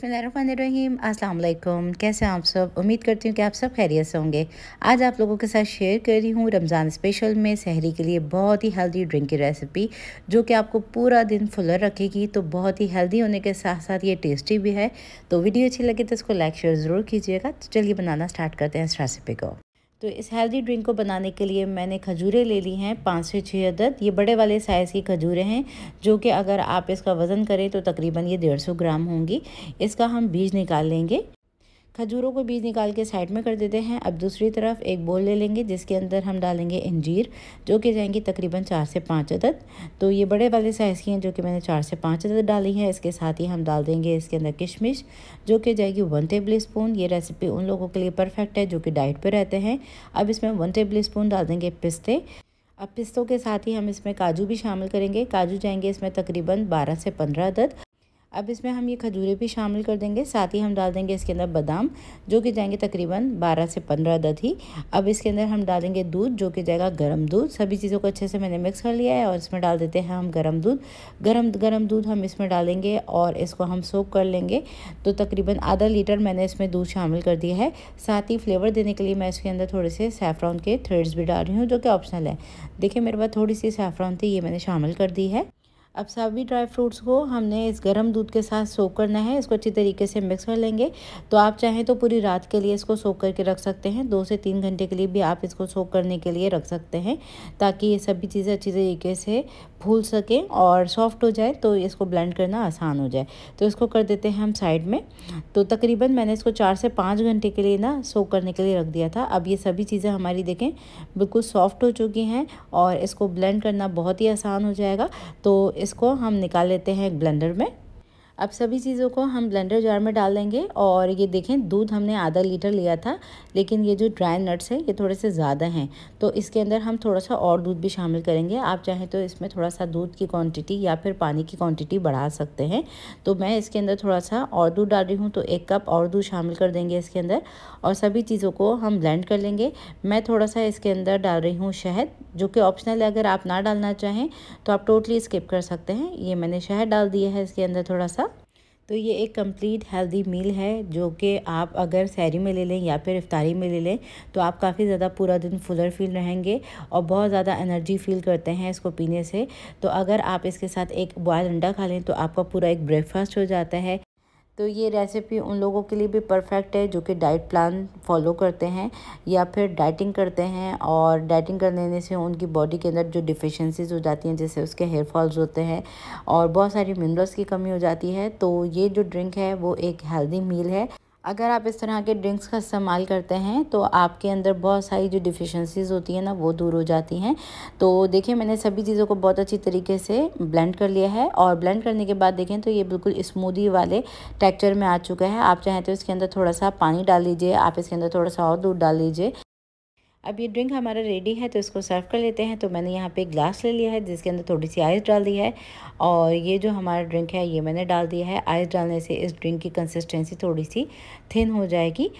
बिसमीम अल्लाम कैसे आप सब उम्मीद करती हूँ कि आप सब खैरियत से होंगे आज आप लोगों के साथ शेयर कर रही हूँ रमज़ान स्पेशल में सहरी के लिए बहुत ही हेल्दी ड्रिंक की रेसिपी जो कि आपको पूरा दिन फुलर रखेगी तो बहुत ही हेल्दी होने के साथ साथ ये टेस्टी भी है तो वीडियो अच्छी लगी तो इसको लाइक शेयर ज़रूर कीजिएगा तो चलिए बनाना स्टार्ट करते हैं इस रेसिपी को तो इस हेल्दी ड्रिंक को बनाने के लिए मैंने खजूरें ले ली हैं पाँच से छः अदद ये बड़े वाले साइज़ की खजूरें हैं जो कि अगर आप इसका वज़न करें तो तकरीबन ये डेढ़ सौ ग्राम होंगी इसका हम बीज निकाल लेंगे खजूरों को बीज निकाल के साइड में कर देते हैं अब दूसरी तरफ एक बोल ले लेंगे जिसके अंदर हम डालेंगे अंजीर जो कि जाएंगे तकरीबन चार से पाँच अदद तो ये बड़े वाले साइज़ की हैं जो कि मैंने चार से पाँच अदद डाली हैं इसके साथ ही हम डाल देंगे इसके अंदर किशमिश जो कि जाएगी वन टेबल स्पून ये रेसिपी उन लोगों के लिए परफेक्ट है जो कि डाइट पर रहते हैं अब इसमें वन टेबल स्पून डाल देंगे पिस्ते अब पिस्तों के साथ ही हम इसमें काजू भी शामिल करेंगे काजू जाएंगे इसमें तकरीबन 12 से 15 अदद अब इसमें हम ये खजूरें भी शामिल कर देंगे साथ ही हम डाल देंगे इसके अंदर बादाम जो कि जाएंगे तकरीबन 12 से 15 ही अब इसके अंदर हम डालेंगे दूध जो कि जाएगा गर्म दूध सभी चीज़ों को अच्छे से मैंने मिक्स कर लिया है और इसमें डाल देते हैं हम गर्म दूध गर्म गर्म दूध हम इसमें डालेंगे और इसको हम सोप कर लेंगे तो तकरीबन आधा लीटर मैंने इसमें दूध शामिल कर दिया है साथ ही फ्लेवर देने के लिए मैं इसके अंदर थोड़े से सेफ्रॉन के थ्रेड्स भी डाल रही हूँ जो कि ऑप्शनल है देखिए मेरे पास थोड़ी सी सेफ्रॉन थी ये मैंने शामिल कर दी है अब सभी ड्राई फ्रूट्स को हमने इस गर्म दूध के साथ सो करना है इसको अच्छी तरीके से मिक्स कर लेंगे तो आप चाहें तो पूरी रात के लिए इसको सो करके रख सकते हैं दो से तीन घंटे के लिए भी आप इसको सो करने के लिए रख सकते हैं ताकि ये सभी चीज़ें अच्छी तरीके से फूल सकें और सॉफ्ट हो जाए तो इसको ब्लेंड करना आसान हो जाए तो इसको कर देते हैं हम साइड में तो तकरीबन मैंने इसको चार से पाँच घंटे के लिए ना सो करने के लिए रख दिया था अब ये सभी चीज़ें हमारी देखें बिल्कुल सॉफ्ट हो चुकी हैं और इसको ब्लेंड करना बहुत ही आसान हो जाएगा तो इसको हम निकाल लेते हैं एक ब्लेंडर में अब सभी चीज़ों को हम ब्लेंडर जार में डाल देंगे और ये देखें दूध हमने आधा लीटर लिया था लेकिन ये जो ड्राई नट्स हैं ये थोड़े से ज़्यादा हैं तो इसके अंदर हम थोड़ा सा और दूध भी शामिल करेंगे आप चाहें तो इसमें थोड़ा सा दूध की क्वांटिटी या फिर पानी की क्वांटिटी बढ़ा सकते हैं तो मैं इसके अंदर थोड़ा सा और दूध डाल रही हूँ तो एक कप और दूध शामिल कर देंगे इसके अंदर और सभी चीज़ों को हम ब्लेंड कर लेंगे मैं थोड़ा सा इसके अंदर डाल रही हूँ शहद जो कि ऑप्शनल है अगर आप ना डालना चाहें तो आप टोटली स्किप कर सकते हैं ये मैंने शहद डाल दिया है इसके अंदर थोड़ा सा तो ये एक कंप्लीट हेल्दी मील है जो कि आप अगर सैरी में ले लें या फिर इफ्तारी में ले लें तो आप काफ़ी ज़्यादा पूरा दिन फुलर फील रहेंगे और बहुत ज़्यादा एनर्जी फील करते हैं इसको पीने से तो अगर आप इसके साथ एक बॉयल अंडा खा लें तो आपका पूरा एक ब्रेकफास्ट हो जाता है तो ये रेसिपी उन लोगों के लिए भी परफेक्ट है जो कि डाइट प्लान फॉलो करते हैं या फिर डाइटिंग करते हैं और डाइटिंग कर लेने से उनकी बॉडी के अंदर जो डिफिशेंसीज हो जाती हैं जैसे उसके हेयर फॉल्स होते हैं और बहुत सारी मिनरल्स की कमी हो जाती है तो ये जो ड्रिंक है वो एक हेल्दी मील है अगर आप इस तरह के ड्रिंक्स का इस्तेमाल करते हैं तो आपके अंदर बहुत सारी जो डिफिशेंसीज़ होती हैं ना वो दूर हो जाती हैं तो देखिए मैंने सभी चीज़ों को बहुत अच्छी तरीके से ब्लेंड कर लिया है और ब्लेंड करने के बाद देखें तो ये बिल्कुल स्मूदी वाले टेक्चर में आ चुका है आप चाहें तो इसके अंदर थोड़ा सा पानी डाल लीजिए आप इसके अंदर थोड़ा सा और दूध डाल लीजिए अब ये ड्रिंक हमारा रेडी है तो इसको सर्व कर लेते हैं तो मैंने यहाँ पे ग्लास ले लिया है जिसके अंदर थोड़ी सी आइस डाल दी है और ये जो हमारा ड्रिंक है ये मैंने डाल दिया है आइस डालने से इस ड्रिंक की कंसिस्टेंसी थोड़ी सी थिन हो जाएगी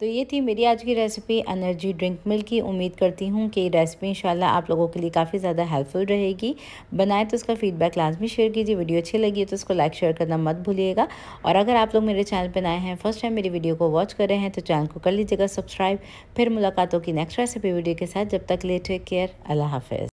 तो ये थी मेरी आज की रेसिपी एनर्जी ड्रिंक मिल्क की उम्मीद करती हूँ कि रेसिपी इंशाल्लाह आप लोगों के लिए काफ़ी ज़्यादा हेल्पफुल रहेगी बनाए तो उसका फीडबैक लाजमी शेयर कीजिए वीडियो अच्छी लगी है तो उसको लाइक शेयर करना मत भूलिएगा और अगर आप लोग मेरे चैनल पर नए हैं फर्स्ट टाइम मेरी वीडियो को वॉच कर रहे हैं तो चैनल को कर लीजिएगा सब्सक्राइब फिर मुलाकातों की नेक्स्ट रेसिपी वीडियो के साथ जब तक ले टेक केयर अल्लाह हाफिज़